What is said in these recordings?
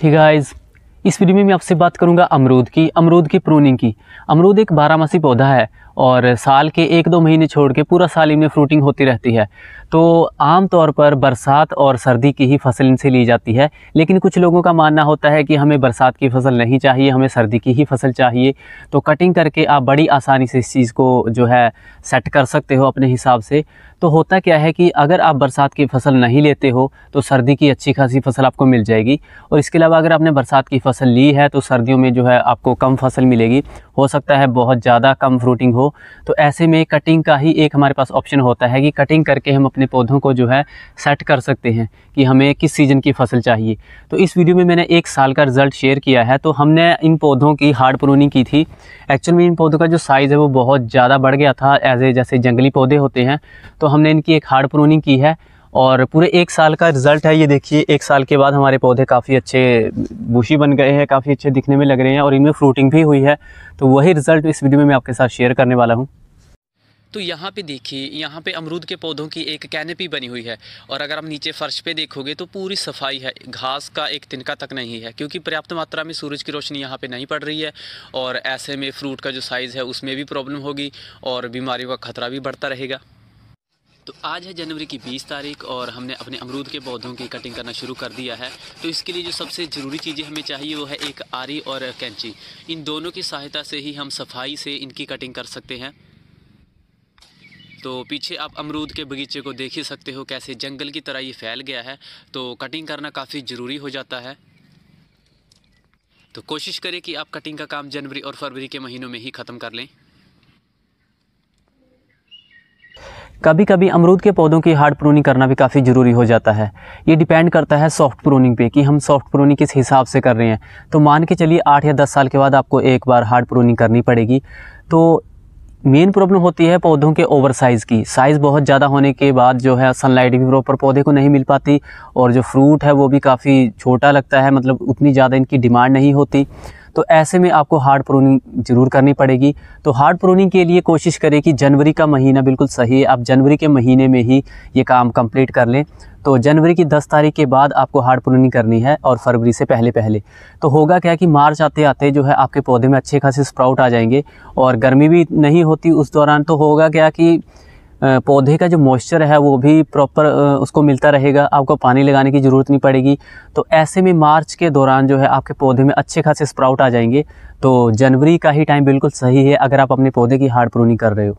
ठीक है इस इस वीडियो में मैं आपसे बात करूंगा अमरूद की अमरूद की प्रोनिंग की अमरूद एक बारहमासी पौधा है और साल के एक दो महीने छोड़ के पूरा साल इनमें फ्रूटिंग होती रहती है तो आम तौर पर बरसात और सर्दी की ही फसल इनसे ली जाती है लेकिन कुछ लोगों का मानना होता है कि हमें बरसात की फसल नहीं चाहिए हमें सर्दी की ही फसल चाहिए तो कटिंग करके आप बड़ी आसानी से इस चीज़ को जो है सेट कर सकते हो अपने हिसाब से तो होता क्या है कि अगर आप बरसात की फसल नहीं लेते हो तो सर्दी की अच्छी खासी फसल आपको मिल जाएगी और इसके अलावा अगर आपने बरसात की फसल ली है तो सर्दियों में जो है आपको कम फसल मिलेगी हो सकता है बहुत ज़्यादा कम फ्रूटिंग हो हो तो ऐसे में कटिंग का ही एक हमारे पास ऑप्शन होता है कि कटिंग करके हम अपने पौधों को जो है सेट कर सकते हैं कि हमें किस सीज़न की फसल चाहिए तो इस वीडियो में मैंने एक साल का रिज़ल्ट शेयर किया है तो हमने इन पौधों की हार्ड प्रोनिंग की थी एक्चुअल में इन पौधों का जो साइज़ है वो बहुत ज़्यादा बढ़ गया था एज ए जैसे जंगली पौधे होते हैं तो हमने इनकी एक हार्ड प्रोनिंग की है और पूरे एक साल का रिज़ल्ट है ये देखिए एक साल के बाद हमारे पौधे काफ़ी अच्छे बूशी बन गए हैं काफ़ी अच्छे दिखने में लग रहे हैं और इनमें फ्रूटिंग भी हुई है तो वही रिज़ल्ट इस वीडियो में मैं आपके साथ शेयर करने वाला हूँ तो यहाँ पे देखिए यहाँ पे अमरूद के पौधों की एक कैनेपी बनी हुई है और अगर आप नीचे फर्श पे देखोगे तो पूरी सफाई है घास का एक तिनका तक नहीं है क्योंकि पर्याप्त मात्रा में सूरज की रोशनी यहाँ पे नहीं पड़ रही है और ऐसे में फ्रूट का जो साइज़ है उसमें भी प्रॉब्लम होगी और बीमारियों का खतरा भी बढ़ता रहेगा तो आज है जनवरी की 20 तारीख और हमने अपने अमरूद के पौधों की कटिंग करना शुरू कर दिया है तो इसके लिए जो सबसे ज़रूरी चीज़ें हमें चाहिए वो है एक आरी और कैंची इन दोनों की सहायता से ही हम सफाई से इनकी कटिंग कर सकते हैं तो पीछे आप अमरूद के बगीचे को देख ही सकते हो कैसे जंगल की तरह ये फैल गया है तो कटिंग करना काफ़ी ज़रूरी हो जाता है तो कोशिश करें कि आप कटिंग का काम जनवरी और फरवरी के महीनों में ही ख़त्म कर लें कभी कभी अमरूद के पौधों की हार्ड प्रोनिंग करना भी काफ़ी ज़रूरी हो जाता है ये डिपेंड करता है सॉफ्ट प्रोनिंग पे कि हम सॉफ्ट प्रोनिंग किस हिसाब से कर रहे हैं तो मान के चलिए आठ या दस साल के बाद आपको एक बार हार्ड प्रोनिंग करनी पड़ेगी तो मेन प्रॉब्लम होती है पौधों के ओवर साइज़ की साइज़ बहुत ज़्यादा होने के बाद जो है सनलाइट भी प्रॉपर पौधे को नहीं मिल पाती और जो फ्रूट है वो भी काफ़ी छोटा लगता है मतलब उतनी ज़्यादा इनकी डिमांड नहीं होती तो ऐसे में आपको हार्ड प्रोनिंग ज़रूर करनी पड़ेगी तो हार्ड प्रोनिंग के लिए कोशिश करें कि जनवरी का महीना बिल्कुल सही है आप जनवरी के महीने में ही ये काम कंप्लीट कर लें तो जनवरी की 10 तारीख के बाद आपको हार्ड प्रोनिंग करनी है और फरवरी से पहले पहले तो होगा क्या कि मार्च आते आते जो है आपके पौधे में अच्छे खासे स्प्राउट आ जाएंगे और गर्मी भी नहीं होती उस दौरान तो होगा क्या कि पौधे का जो मॉइस्चर है वो भी प्रॉपर उसको मिलता रहेगा आपको पानी लगाने की ज़रूरत नहीं पड़ेगी तो ऐसे में मार्च के दौरान जो है आपके पौधे में अच्छे खासे स्प्राउट आ जाएंगे तो जनवरी का ही टाइम बिल्कुल सही है अगर आप अपने पौधे की हार्ड प्रूनिंग कर रहे हो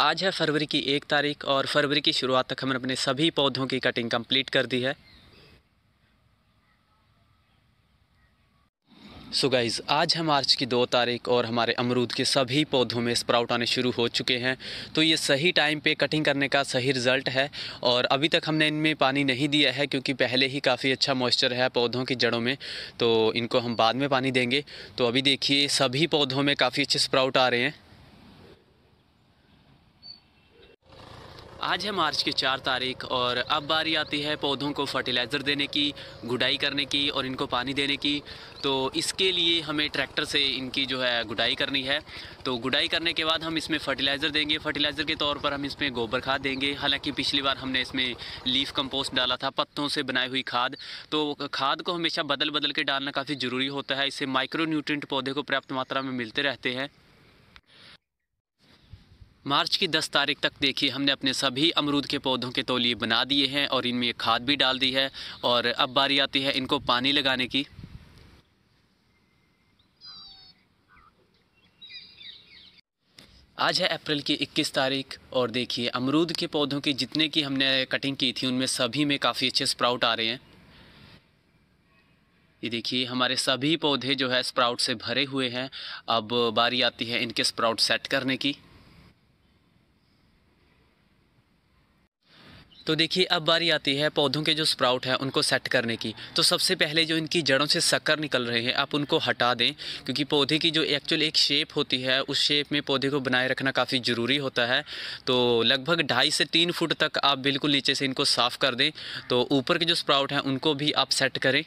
आज है फरवरी की एक तारीख और फरवरी की शुरुआत तक हमने अपने सभी पौधों की कटिंग कंप्लीट कर दी है सो so गाइज़ आज है मार्च की दो तारीख और हमारे अमरूद के सभी पौधों में स्प्राउट आने शुरू हो चुके हैं तो ये सही टाइम पे कटिंग करने का सही रिज़ल्ट है और अभी तक हमने इनमें पानी नहीं दिया है क्योंकि पहले ही काफ़ी अच्छा मॉइस्चर है पौधों की जड़ों में तो इनको हम बाद में पानी देंगे तो अभी देखिए सभी पौधों में काफ़ी अच्छे स्प्राउट आ रहे हैं आज है मार्च की चार तारीख और अब बारी आती है पौधों को फर्टिलाइज़र देने की गुडाई करने की और इनको पानी देने की तो इसके लिए हमें ट्रैक्टर से इनकी जो है गुडाई करनी है तो गुडाई करने के बाद हम इसमें फर्टिलाइज़र देंगे फर्टिलाइज़र के तौर पर हम इसमें गोबर खाद देंगे हालांकि पिछली बार हमने इसमें लीफ कंपोस्ट डाला था पत्तों से बनाई हुई खाद तो खाद को हमेशा बदल बदल के डालना काफ़ी ज़रूरी होता है इससे माइक्रो न्यूट्रेंट पौधे को पर्याप्त मात्रा में मिलते रहते हैं मार्च की 10 तारीख तक देखिए हमने अपने सभी अमरूद के पौधों के तोलिए बना दिए हैं और इनमें खाद भी डाल दी है और अब बारी आती है इनको पानी लगाने की आज है अप्रैल की 21 तारीख और देखिए अमरूद के पौधों की जितने की हमने कटिंग की थी उनमें सभी में काफ़ी अच्छे स्प्राउट आ रहे हैं ये देखिए हमारे सभी पौधे जो है स्प्राउट से भरे हुए हैं अब बारी आती है इनके स्प्राउट सेट करने की तो देखिए अब बारी आती है पौधों के जो स्प्राउट हैं उनको सेट करने की तो सबसे पहले जो इनकी जड़ों से सक्कर निकल रहे हैं आप उनको हटा दें क्योंकि पौधे की जो एक्चुअल एक शेप होती है उस शेप में पौधे को बनाए रखना काफ़ी ज़रूरी होता है तो लगभग ढाई से तीन फुट तक आप बिल्कुल नीचे से इनको साफ़ कर दें तो ऊपर के जो स्प्राउट हैं उनको भी आप सेट करें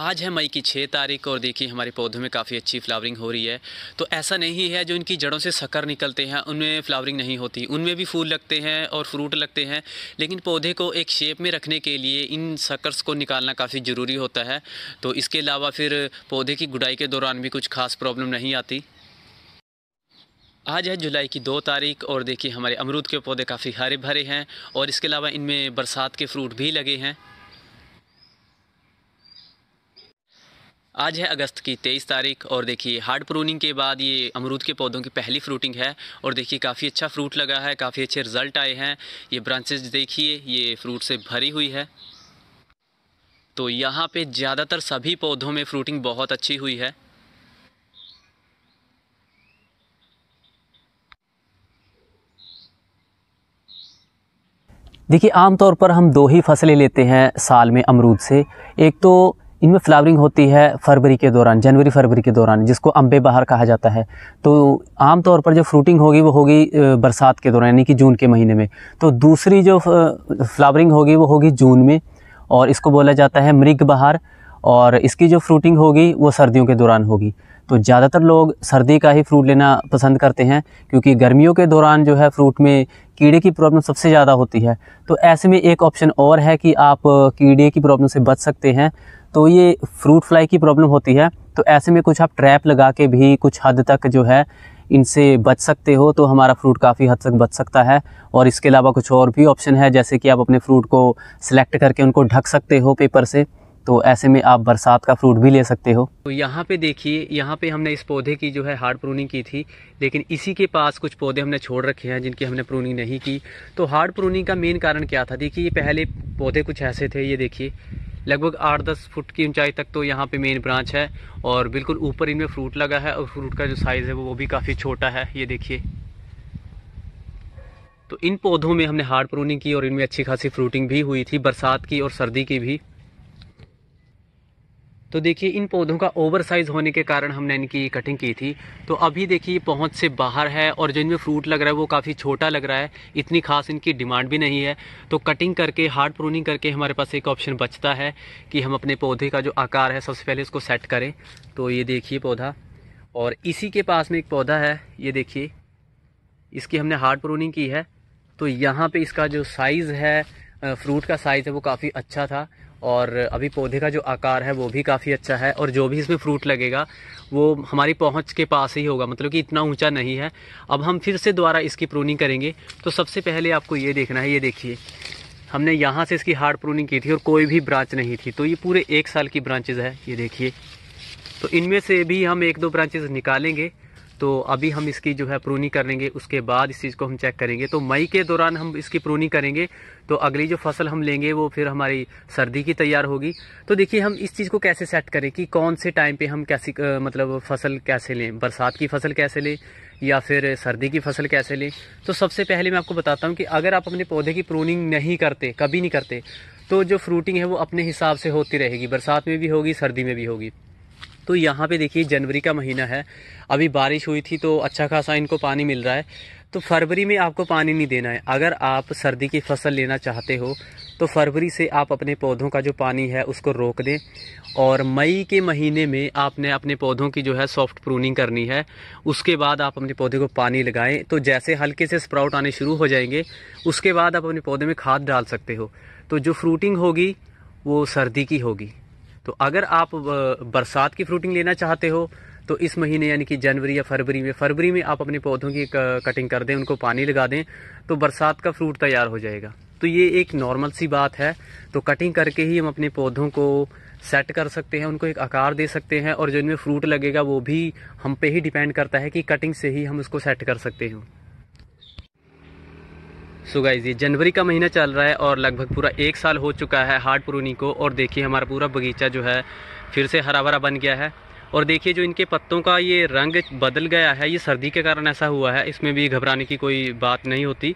आज है मई की छः तारीख और देखिए हमारे पौधों में काफ़ी अच्छी फ्लावरिंग हो रही है तो ऐसा नहीं है जो इनकी जड़ों से सकर निकलते हैं उनमें फ्लावरिंग नहीं होती उनमें भी फूल लगते हैं और फ्रूट लगते हैं लेकिन पौधे को एक शेप में रखने के लिए इन सकर्स को निकालना काफ़ी ज़रूरी होता है तो इसके अलावा फिर पौधे की गुडाई के दौरान भी कुछ खास प्रॉब्लम नहीं आती आज है जुलाई की दो तारीख और देखिए हमारे अमरूद के पौधे काफ़ी हरे भरे हैं और इसके अलावा इनमें बरसात के फ्रूट भी लगे हैं आज है अगस्त की तेईस तारीख और देखिए हार्ड प्रूनिंग के बाद ये अमरूद के पौधों की पहली फ्रूटिंग है और देखिए काफ़ी अच्छा फ्रूट लगा है काफ़ी अच्छे रिजल्ट आए हैं ये ब्रांचेज देखिए ये फ्रूट से भरी हुई है तो यहाँ पे ज़्यादातर सभी पौधों में फ्रूटिंग बहुत अच्छी हुई है देखिए आमतौर पर हम दो ही फसलें लेते हैं साल में अमरूद से एक तो इनमें फ्लावरिंग होती है फरवरी के दौरान जनवरी फरवरी के दौरान जिसको अम्बे बहार कहा जाता है तो आम तौर पर जो फ्रूटिंग होगी वो होगी बरसात के दौरान यानी कि जून के महीने में तो दूसरी जो फ्लावरिंग होगी वो होगी जून में और इसको बोला जाता है मृग बहार और इसकी जो फ्रूटिंग होगी वो सर्दियों के दौरान होगी तो ज़्यादातर लोग सर्दी का ही फ्रूट लेना पसंद करते हैं क्योंकि गर्मियों के दौरान जो है फ्रूट में कीड़े की प्रॉब्लम सबसे ज़्यादा होती है तो ऐसे में एक ऑप्शन और है कि आप कीड़े की प्रॉब्लम से बच सकते हैं तो ये फ्रूट फ्लाई की प्रॉब्लम होती है तो ऐसे में कुछ आप ट्रैप लगा के भी कुछ हद तक जो है इनसे बच सकते हो तो हमारा फ्रूट काफ़ी हद तक बच सकता है और इसके अलावा कुछ और भी ऑप्शन है जैसे कि आप अपने फ्रूट को सिलेक्ट करके उनको ढक सकते हो पेपर से तो ऐसे में आप बरसात का फ्रूट भी ले सकते हो तो यहाँ पे देखिए यहाँ पे हमने इस पौधे की जो है हार्ड प्रूनिंग की थी लेकिन इसी के पास कुछ पौधे हमने छोड़ रखे हैं जिनकी हमने प्रूनिंग नहीं की तो हार्ड प्रूनिंग का मेन कारण क्या था देखिए ये पहले पौधे कुछ ऐसे थे ये देखिए लगभग आठ दस फुट की ऊंचाई तक तो यहाँ पे मेन ब्रांच है और बिल्कुल ऊपर इनमें फ्रूट लगा है और फ्रूट का जो साइज़ है वो वो भी काफ़ी छोटा है ये देखिए तो इन पौधों में हमने हार्ड प्रूनिंग की और इनमें अच्छी खासी फ्रूटिंग भी हुई थी बरसात की और सर्दी की भी तो देखिए इन पौधों का ओवर साइज़ होने के कारण हमने इनकी कटिंग की थी तो अभी देखिए पहुंच से बाहर है और जो इनमें फ्रूट लग रहा है वो काफ़ी छोटा लग रहा है इतनी खास इनकी डिमांड भी नहीं है तो कटिंग करके हार्ड प्रूनिंग करके हमारे पास एक ऑप्शन बचता है कि हम अपने पौधे का जो आकार है सबसे पहले इसको सेट करें तो ये देखिए पौधा और इसी के पास में एक पौधा है ये देखिए इसकी हमने हार्ड प्रूनिंग की है तो यहाँ पर इसका जो साइज़ है फ्रूट का साइज़ है वो काफ़ी अच्छा था और अभी पौधे का जो आकार है वो भी काफ़ी अच्छा है और जो भी इसमें फ्रूट लगेगा वो हमारी पहुंच के पास ही होगा मतलब कि इतना ऊंचा नहीं है अब हम फिर से दोबारा इसकी प्रूनिंग करेंगे तो सबसे पहले आपको ये देखना है ये देखिए हमने यहाँ से इसकी हार्ड प्रूनिंग की थी और कोई भी ब्रांच नहीं थी तो ये पूरे एक साल की ब्रांचेज़ है ये देखिए तो इनमें से भी हम एक दो ब्रांचेज़ निकालेंगे तो अभी हम इसकी जो है प्रूनी करेंगे उसके बाद इस चीज़ को हम चेक करेंगे तो मई के दौरान हम इसकी प्रूनी करेंगे तो अगली जो फसल हम लेंगे वो फिर हमारी सर्दी की तैयार होगी तो देखिए हम इस चीज़ को कैसे सेट करें कि कौन से टाइम पे हम कैसी आ, मतलब फसल कैसे लें बरसात की फसल कैसे लें या फिर सर्दी की फसल कैसे लें तो सबसे पहले मैं आपको बताता हूँ कि अगर आप अपने पौधे की प्रूनिंग नहीं करते कभी नहीं करते तो जो फ्रूटिंग है वो अपने हिसाब से होती रहेगी बरसात में भी होगी सर्दी में भी होगी तो यहाँ पे देखिए जनवरी का महीना है अभी बारिश हुई थी तो अच्छा खासा इनको पानी मिल रहा है तो फरवरी में आपको पानी नहीं देना है अगर आप सर्दी की फसल लेना चाहते हो तो फरवरी से आप अपने पौधों का जो पानी है उसको रोक दें और मई के महीने में आपने अपने पौधों की जो है सॉफ्ट प्रूनिंग करनी है उसके बाद आप अपने पौधे को पानी लगाएं तो जैसे हल्के से स्प्राउट आने शुरू हो जाएंगे उसके बाद आप अपने पौधे में खाद डाल सकते हो तो जो फ्रूटिंग होगी वो सर्दी की होगी तो अगर आप बरसात की फ्रूटिंग लेना चाहते हो तो इस महीने यानी कि जनवरी या फरवरी में फरवरी में आप अपने पौधों की कटिंग कर दें उनको पानी लगा दें तो बरसात का फ्रूट तैयार हो जाएगा तो ये एक नॉर्मल सी बात है तो कटिंग करके ही हम अपने पौधों को सेट कर सकते हैं उनको एक आकार दे सकते हैं और जो इनमें फ्रूट लगेगा वो भी हम पे ही डिपेंड करता है कि कटिंग से ही हम उसको सेट कर सकते हैं सो गाइज ये जनवरी का महीना चल रहा है और लगभग पूरा एक साल हो चुका है हार्ड प्रूनिंग को और देखिए हमारा पूरा बगीचा जो है फिर से हरा भरा बन गया है और देखिए जो इनके पत्तों का ये रंग बदल गया है ये सर्दी के कारण ऐसा हुआ है इसमें भी घबराने की कोई बात नहीं होती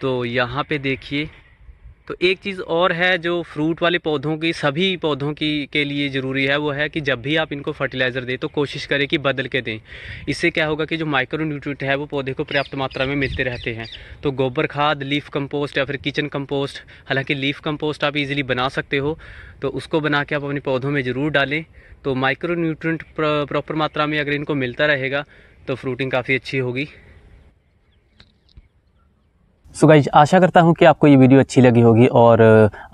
तो यहाँ पे देखिए तो एक चीज़ और है जो फ्रूट वाले पौधों की सभी पौधों की के लिए ज़रूरी है वो है कि जब भी आप इनको फर्टिलाइज़र दें तो कोशिश करें कि बदल के दें इससे क्या होगा कि जो माइक्रो न्यूट्रिट है वो पौधे को पर्याप्त मात्रा में मिलते रहते हैं तो गोबर खाद लीफ कंपोस्ट या फिर किचन कंपोस्ट हालांकि लीफ कंपोस्ट आप इजीली बना सकते हो तो उसको बना के आप अपने पौधों में ज़रूर डालें तो माइक्रो न्यूट्रंट प्रॉपर मात्रा में अगर इनको मिलता रहेगा तो फ्रूटिंग काफ़ी अच्छी होगी सो गाइज आशा करता हूँ कि आपको ये वीडियो अच्छी लगी होगी और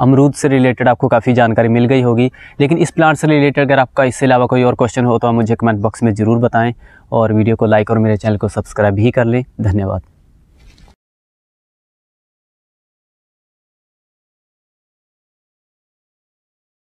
अमरूद से रिलेटेड आपको काफ़ी जानकारी मिल गई होगी लेकिन इस प्लांट से रिलेटेड अगर आपका इससे अलावा कोई और क्वेश्चन हो तो आप मुझे कमेंट बॉक्स में ज़रूर बताएँ और वीडियो को लाइक और मेरे चैनल को सब्सक्राइब भी कर लें धन्यवाद